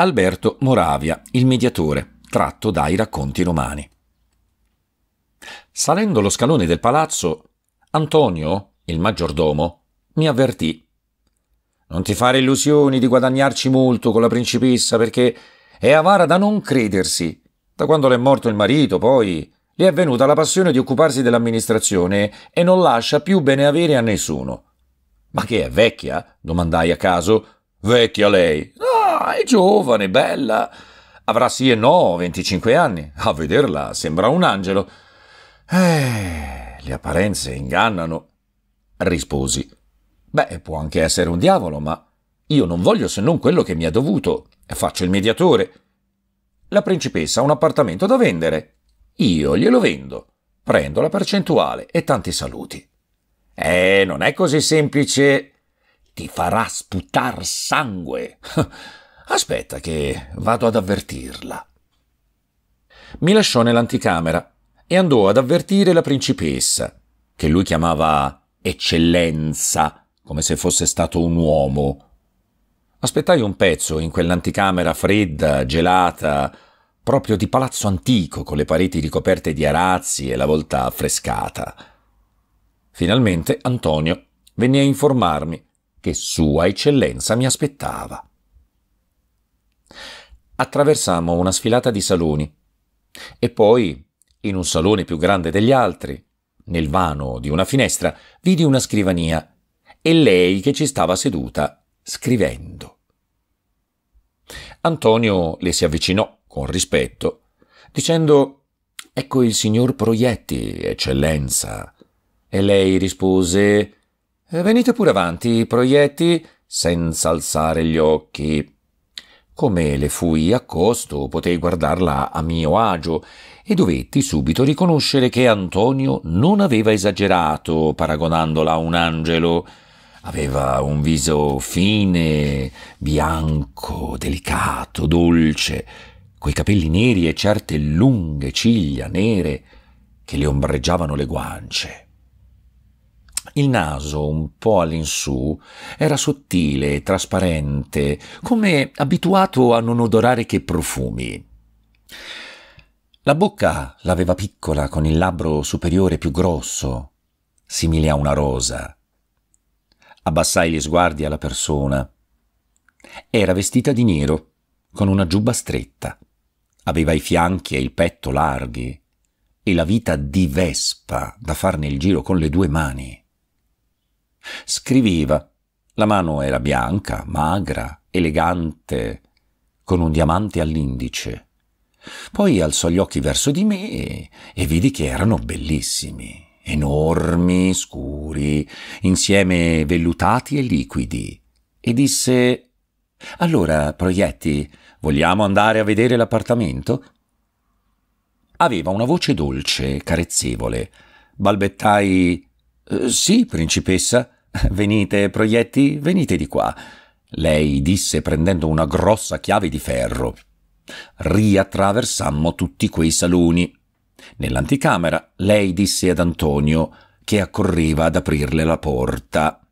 Alberto Moravia, il mediatore, tratto dai racconti romani. Salendo lo scalone del palazzo, Antonio, il maggiordomo, mi avvertì. Non ti fare illusioni di guadagnarci molto con la principessa perché è avara da non credersi. Da quando le è morto il marito, poi, le è venuta la passione di occuparsi dell'amministrazione e non lascia più bene avere a nessuno. Ma che è vecchia? domandai a caso. Vecchia lei? Ah, è giovane, bella. Avrà sì e no 25 anni. A vederla sembra un angelo. Eh, le apparenze ingannano. Risposi. Beh, può anche essere un diavolo, ma io non voglio se non quello che mi è dovuto. Faccio il mediatore. La principessa ha un appartamento da vendere. Io glielo vendo. Prendo la percentuale e tanti saluti. Eh, non è così semplice. Ti farà sputar sangue. Aspetta che vado ad avvertirla. Mi lasciò nell'anticamera e andò ad avvertire la principessa, che lui chiamava eccellenza, come se fosse stato un uomo. Aspettai un pezzo in quell'anticamera fredda, gelata, proprio di palazzo antico, con le pareti ricoperte di arazzi e la volta affrescata. Finalmente Antonio venne a informarmi che Sua Eccellenza mi aspettava. Attraversammo una sfilata di saloni e poi, in un salone più grande degli altri, nel vano di una finestra, vidi una scrivania e lei che ci stava seduta, scrivendo. Antonio le si avvicinò con rispetto, dicendo Ecco il signor Proietti, eccellenza. E lei rispose Venite pure avanti, Proietti, senza alzare gli occhi. Come le fui accosto, potei guardarla a mio agio e dovetti subito riconoscere che Antonio non aveva esagerato paragonandola a un angelo. Aveva un viso fine, bianco, delicato, dolce, coi capelli neri e certe lunghe ciglia nere che le ombreggiavano le guance. Il naso, un po' all'insù, era sottile, trasparente, come abituato a non odorare che profumi. La bocca l'aveva piccola con il labbro superiore più grosso, simile a una rosa. Abbassai gli sguardi alla persona. Era vestita di nero, con una giubba stretta. Aveva i fianchi e il petto larghi e la vita di vespa da farne il giro con le due mani. Scriveva. La mano era bianca, magra, elegante, con un diamante all'indice. Poi alzò gli occhi verso di me e, e vidi che erano bellissimi, enormi, scuri, insieme vellutati e liquidi, e disse Allora, proietti, vogliamo andare a vedere l'appartamento? Aveva una voce dolce, carezzevole. Balbettai eh, sì, principessa. Venite, proietti, venite di qua. Lei disse prendendo una grossa chiave di ferro. Riattraversammo tutti quei saloni. Nell'anticamera lei disse ad Antonio, che accorreva ad aprirle la porta.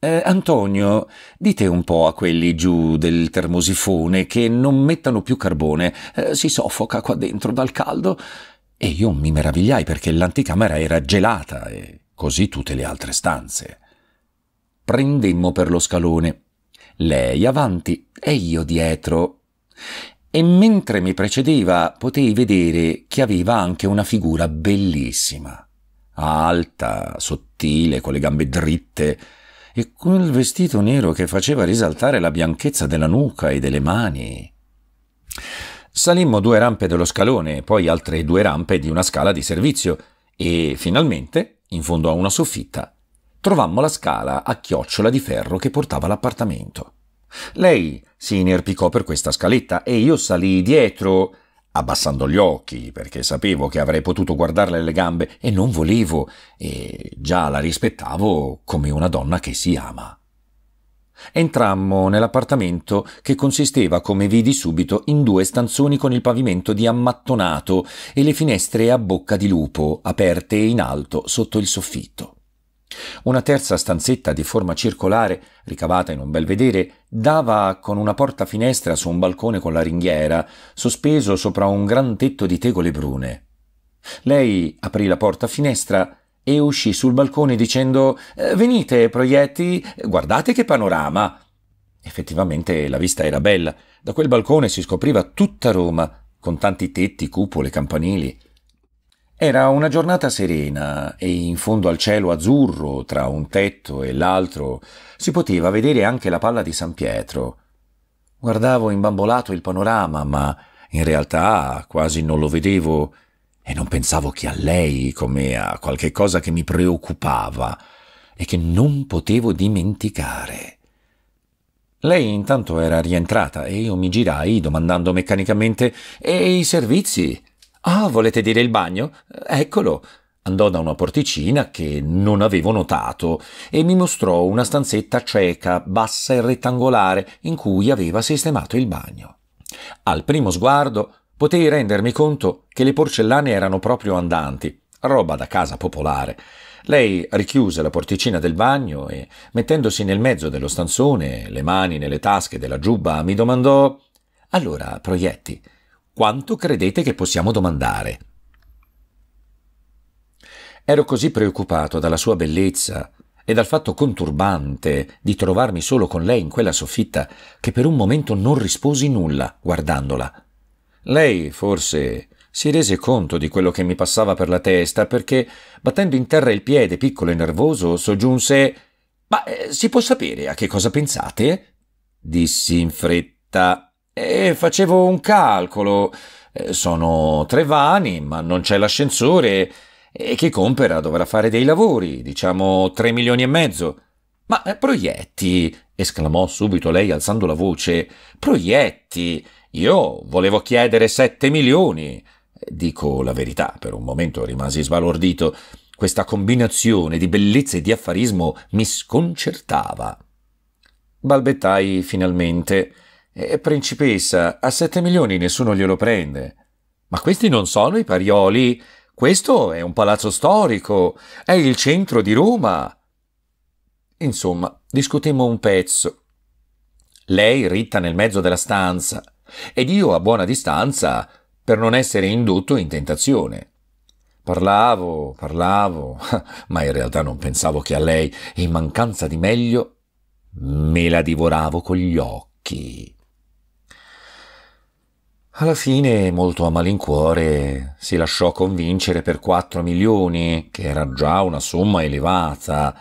Eh, Antonio, dite un po' a quelli giù del termosifone che non mettano più carbone, eh, si soffoca qua dentro dal caldo. E io mi meravigliai perché l'anticamera era gelata e così tutte le altre stanze. Prendemmo per lo scalone, lei avanti e io dietro. E mentre mi precedeva potei vedere che aveva anche una figura bellissima, alta, sottile, con le gambe dritte, e quel vestito nero che faceva risaltare la bianchezza della nuca e delle mani. Salimmo due rampe dello scalone, poi altre due rampe di una scala di servizio e finalmente in fondo a una soffitta, trovammo la scala a chiocciola di ferro che portava l'appartamento. Lei si inerpicò per questa scaletta e io salii dietro, abbassando gli occhi perché sapevo che avrei potuto guardarle le gambe e non volevo, e già la rispettavo come una donna che si ama. Entrammo nell'appartamento che consisteva, come vidi subito, in due stanzoni con il pavimento di ammattonato e le finestre a bocca di lupo, aperte in alto sotto il soffitto. Una terza stanzetta di forma circolare, ricavata in un belvedere, dava con una porta finestra su un balcone con la ringhiera, sospeso sopra un gran tetto di tegole brune. Lei aprì la porta finestra e uscì sul balcone dicendo eh, Venite, proietti, guardate che panorama. Effettivamente la vista era bella. Da quel balcone si scopriva tutta Roma, con tanti tetti, cupole, campanili. Era una giornata serena e in fondo al cielo azzurro, tra un tetto e l'altro, si poteva vedere anche la palla di San Pietro. Guardavo imbambolato il panorama, ma in realtà quasi non lo vedevo e non pensavo che a lei come a qualche cosa che mi preoccupava e che non potevo dimenticare. Lei intanto era rientrata e io mi girai domandando meccanicamente «E i servizi?» «Ah, volete dire il bagno? Eccolo!» Andò da una porticina che non avevo notato e mi mostrò una stanzetta cieca, bassa e rettangolare, in cui aveva sistemato il bagno. Al primo sguardo potei rendermi conto che le porcellane erano proprio andanti, roba da casa popolare. Lei richiuse la porticina del bagno e, mettendosi nel mezzo dello stanzone, le mani nelle tasche della giubba, mi domandò Allora, proietti, quanto credete che possiamo domandare? Ero così preoccupato dalla sua bellezza e dal fatto conturbante di trovarmi solo con lei in quella soffitta che per un momento non risposi nulla guardandola. Lei, forse, si rese conto di quello che mi passava per la testa perché, battendo in terra il piede piccolo e nervoso, soggiunse Ma eh, si può sapere a che cosa pensate? dissi in fretta. E facevo un calcolo. Eh, sono tre vani, ma non c'è l'ascensore. E chi compera dovrà fare dei lavori, diciamo tre milioni e mezzo. Ma eh, proietti! esclamò subito lei alzando la voce. Proietti! Io volevo chiedere sette milioni. Dico la verità, per un momento rimasi sbalordito. Questa combinazione di bellezza e di affarismo mi sconcertava. Balbettai finalmente. Eh, principessa, a sette milioni nessuno glielo prende. Ma questi non sono i parioli. Questo è un palazzo storico, è il centro di Roma. Insomma, discutemmo un pezzo. Lei ritta nel mezzo della stanza, ed io a buona distanza per non essere indotto in tentazione. Parlavo, parlavo, ma in realtà non pensavo che a lei, in mancanza di meglio, me la divoravo con gli occhi. Alla fine, molto a malincuore, si lasciò convincere per 4 milioni, che era già una somma elevata,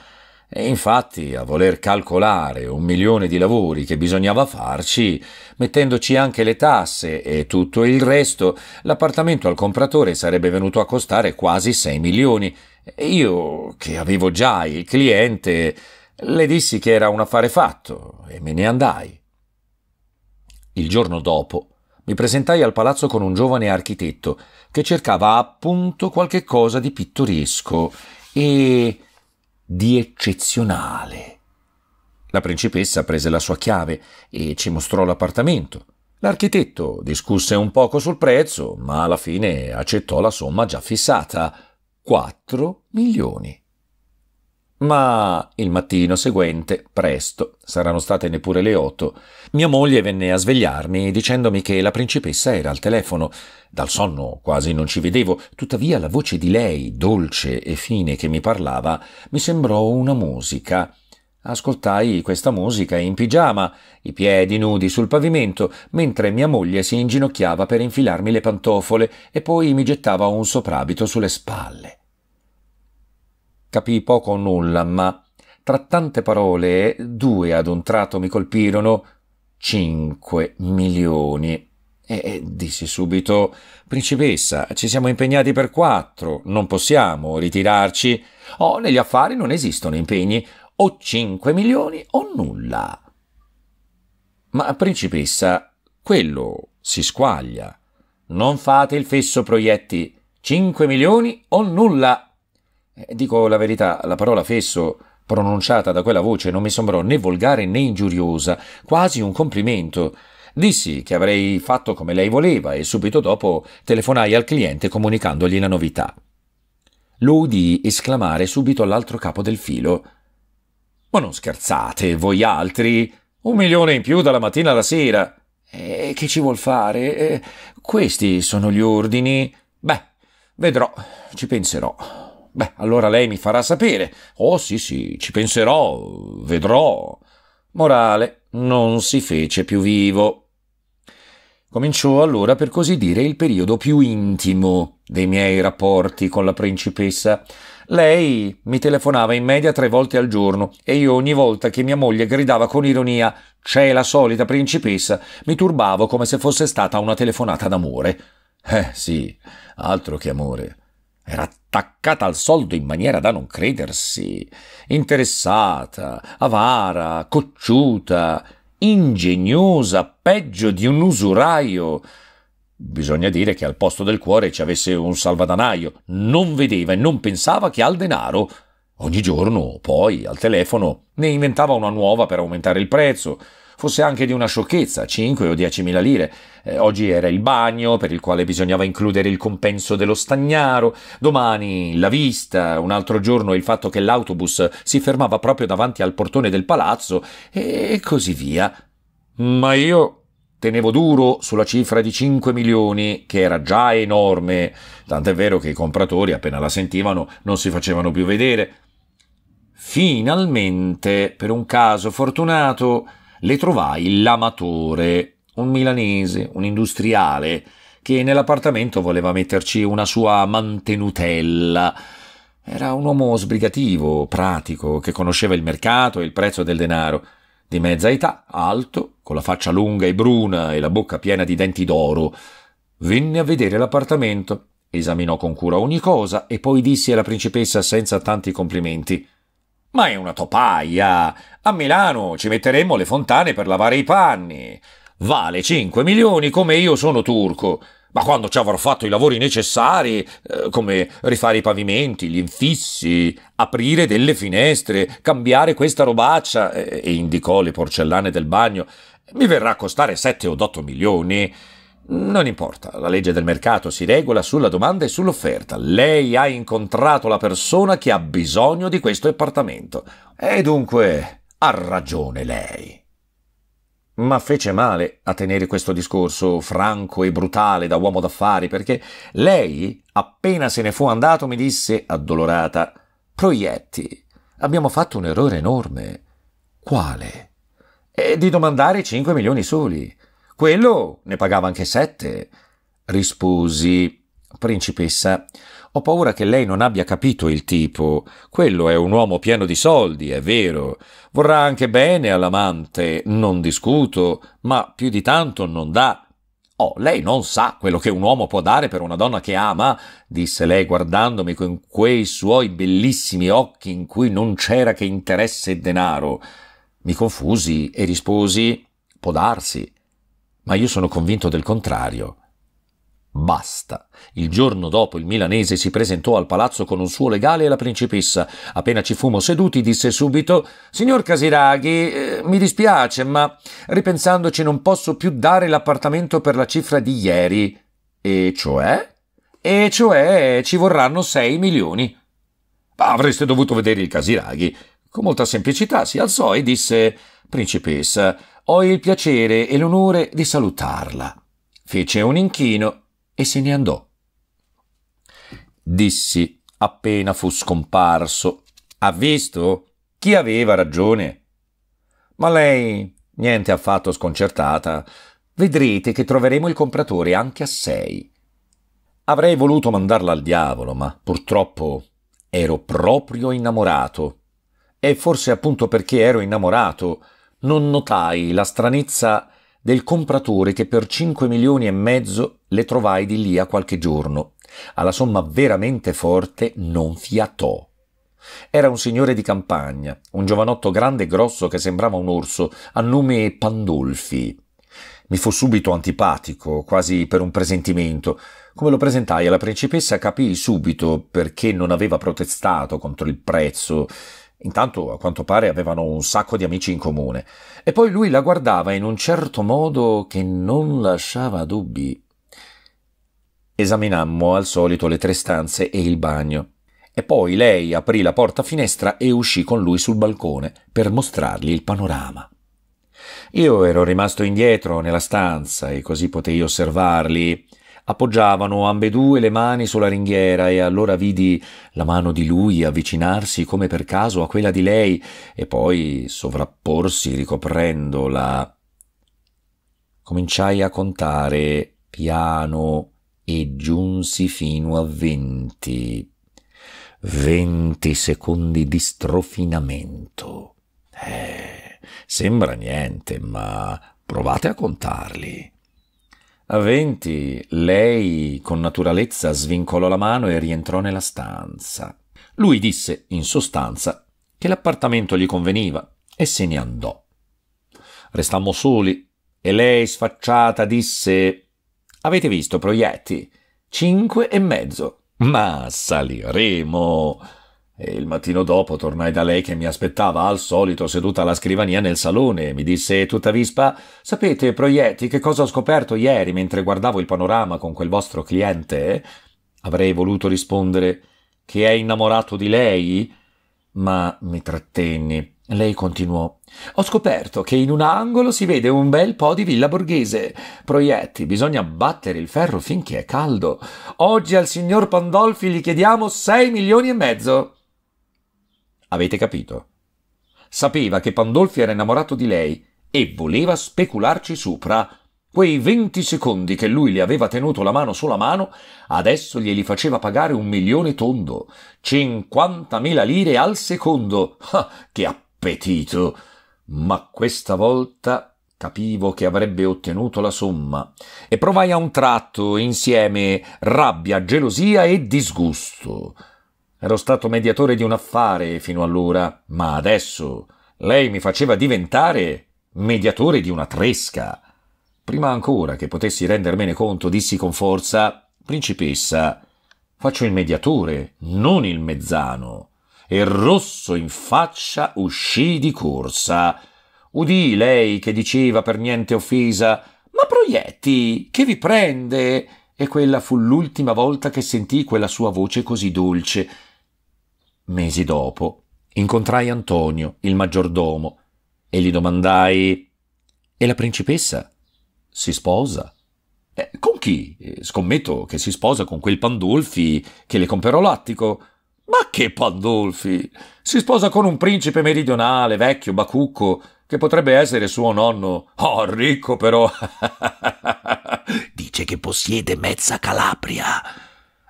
e infatti a voler calcolare un milione di lavori che bisognava farci, mettendoci anche le tasse e tutto il resto, l'appartamento al compratore sarebbe venuto a costare quasi 6 milioni. E io, che avevo già il cliente, le dissi che era un affare fatto e me ne andai. Il giorno dopo mi presentai al palazzo con un giovane architetto che cercava appunto qualche cosa di pittoresco e di eccezionale. La principessa prese la sua chiave e ci mostrò l'appartamento. L'architetto discusse un poco sul prezzo, ma alla fine accettò la somma già fissata, 4 milioni. Ma il mattino seguente, presto, saranno state neppure le otto, mia moglie venne a svegliarmi dicendomi che la principessa era al telefono. Dal sonno quasi non ci vedevo, tuttavia la voce di lei, dolce e fine, che mi parlava, mi sembrò una musica. Ascoltai questa musica in pigiama, i piedi nudi sul pavimento, mentre mia moglie si inginocchiava per infilarmi le pantofole e poi mi gettava un soprabito sulle spalle capii poco o nulla, ma tra tante parole due ad un tratto mi colpirono 5 milioni. E dissi subito, principessa, ci siamo impegnati per quattro, non possiamo ritirarci. Oh, negli affari non esistono impegni, o 5 milioni o nulla. Ma, principessa, quello si squaglia. Non fate il fesso proietti, 5 milioni o nulla. Eh, dico la verità, la parola fesso pronunciata da quella voce non mi sembrò né volgare né ingiuriosa, quasi un complimento. Dissi che avrei fatto come lei voleva e subito dopo telefonai al cliente comunicandogli la novità. Lo udii esclamare subito all'altro capo del filo. Ma non scherzate, voi altri? Un milione in più dalla mattina alla sera. E eh, che ci vuol fare? Eh, questi sono gli ordini. Beh, vedrò, ci penserò. Beh, allora lei mi farà sapere. Oh sì, sì, ci penserò, vedrò. Morale, non si fece più vivo. Cominciò allora, per così dire, il periodo più intimo dei miei rapporti con la principessa. Lei mi telefonava in media tre volte al giorno e io ogni volta che mia moglie gridava con ironia C'è la solita principessa, mi turbavo come se fosse stata una telefonata d'amore. Eh sì, altro che amore. Era attaccata al soldo in maniera da non credersi, interessata, avara, cocciuta, ingegnosa, peggio di un usuraio. Bisogna dire che al posto del cuore ci avesse un salvadanaio, non vedeva e non pensava che al denaro. Ogni giorno, poi, al telefono, ne inventava una nuova per aumentare il prezzo fosse anche di una sciocchezza, 5 o 10 mila lire. Eh, oggi era il bagno, per il quale bisognava includere il compenso dello stagnaro, domani la vista, un altro giorno il fatto che l'autobus si fermava proprio davanti al portone del palazzo, e così via. Ma io tenevo duro sulla cifra di 5 milioni, che era già enorme, tant'è vero che i compratori, appena la sentivano, non si facevano più vedere. Finalmente, per un caso fortunato, le trovai l'amatore, un milanese, un industriale, che nell'appartamento voleva metterci una sua mantenutella. Era un uomo sbrigativo, pratico, che conosceva il mercato e il prezzo del denaro. Di mezza età, alto, con la faccia lunga e bruna e la bocca piena di denti d'oro. Venne a vedere l'appartamento, esaminò con cura ogni cosa e poi disse alla principessa senza tanti complimenti ma è una topaia. A Milano ci metteremmo le fontane per lavare i panni. Vale 5 milioni come io sono turco. Ma quando ci avrò fatto i lavori necessari, eh, come rifare i pavimenti, gli infissi, aprire delle finestre, cambiare questa robaccia, eh, e indicò le porcellane del bagno, mi verrà a costare 7 o 8 milioni. Non importa, la legge del mercato si regola sulla domanda e sull'offerta. Lei ha incontrato la persona che ha bisogno di questo appartamento. E dunque ha ragione lei. Ma fece male a tenere questo discorso franco e brutale da uomo d'affari, perché lei, appena se ne fu andato, mi disse, addolorata, Proietti, abbiamo fatto un errore enorme. Quale? E di domandare 5 milioni soli. Quello ne pagava anche sette. Risposi, principessa, ho paura che lei non abbia capito il tipo. Quello è un uomo pieno di soldi, è vero. Vorrà anche bene all'amante, non discuto, ma più di tanto non dà. Oh, lei non sa quello che un uomo può dare per una donna che ama, disse lei guardandomi con quei suoi bellissimi occhi in cui non c'era che interesse e denaro. Mi confusi e risposi può darsi ma io sono convinto del contrario. Basta. Il giorno dopo il milanese si presentò al palazzo con un suo legale e la principessa. Appena ci fummo seduti, disse subito Signor Casiraghi, eh, mi dispiace, ma ripensandoci non posso più dare l'appartamento per la cifra di ieri. E cioè? E cioè ci vorranno 6 milioni. Ma avreste dovuto vedere il Casiraghi. Con molta semplicità si alzò e disse Principessa, ho il piacere e l'onore di salutarla. Fece un inchino e se ne andò. Dissi appena fu scomparso. Ha visto? Chi aveva ragione? Ma lei, niente affatto sconcertata, vedrete che troveremo il compratore anche a sei. Avrei voluto mandarla al diavolo, ma purtroppo ero proprio innamorato. E forse appunto perché ero innamorato, non notai la stranezza del compratore che per 5 milioni e mezzo le trovai di lì a qualche giorno. Alla somma veramente forte non fiatò. Era un signore di campagna, un giovanotto grande e grosso che sembrava un orso, a nome Pandolfi. Mi fu subito antipatico, quasi per un presentimento. Come lo presentai alla principessa capii subito perché non aveva protestato contro il prezzo. Intanto, a quanto pare, avevano un sacco di amici in comune. E poi lui la guardava in un certo modo che non lasciava dubbi. Esaminammo al solito le tre stanze e il bagno. E poi lei aprì la porta finestra e uscì con lui sul balcone per mostrargli il panorama. Io ero rimasto indietro nella stanza e così potei osservarli. Appoggiavano ambedue le mani sulla ringhiera e allora vidi la mano di lui avvicinarsi come per caso a quella di lei e poi sovrapporsi ricoprendola. Cominciai a contare piano e giunsi fino a venti. Venti secondi di strofinamento. Eh, sembra niente, ma provate a contarli. Aventi, lei con naturalezza svincolò la mano e rientrò nella stanza. Lui disse, in sostanza, che l'appartamento gli conveniva e se ne andò. Restammo soli e lei sfacciata disse Avete visto, proietti? Cinque e mezzo. Ma saliremo. E il mattino dopo tornai da lei che mi aspettava al solito seduta alla scrivania nel salone e mi disse tutta vispa Sapete, proietti, che cosa ho scoperto ieri mentre guardavo il panorama con quel vostro cliente? Avrei voluto rispondere che è innamorato di lei? Ma mi trattenni. Lei continuò Ho scoperto che in un angolo si vede un bel po' di villa borghese. Proietti, bisogna battere il ferro finché è caldo. Oggi al signor Pandolfi gli chiediamo sei milioni e mezzo. Avete capito? Sapeva che Pandolfi era innamorato di lei e voleva specularci sopra. Quei venti secondi che lui le aveva tenuto la mano sulla mano, adesso glieli faceva pagare un milione tondo, 50.000 lire al secondo. Ah, che appetito! Ma questa volta capivo che avrebbe ottenuto la somma e provai a un tratto insieme rabbia, gelosia e disgusto. Ero stato mediatore di un affare fino allora, ma adesso lei mi faceva diventare mediatore di una tresca. Prima ancora che potessi rendermene conto, dissi con forza Principessa, faccio il mediatore, non il mezzano. E rosso in faccia uscì di corsa. Udì lei che diceva per niente offesa Ma proietti, che vi prende? E quella fu l'ultima volta che sentì quella sua voce così dolce Mesi dopo incontrai Antonio, il maggiordomo, e gli domandai E la principessa? Si sposa? Eh, con chi? Eh, scommetto che si sposa con quel Pandolfi che le comperò l'attico. Ma che Pandolfi! Si sposa con un principe meridionale, vecchio, bacucco, che potrebbe essere suo nonno. Oh, ricco però! Dice che possiede mezza Calabria.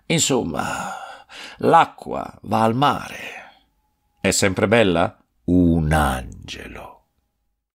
Insomma, L'acqua va al mare. È sempre bella? Un angelo.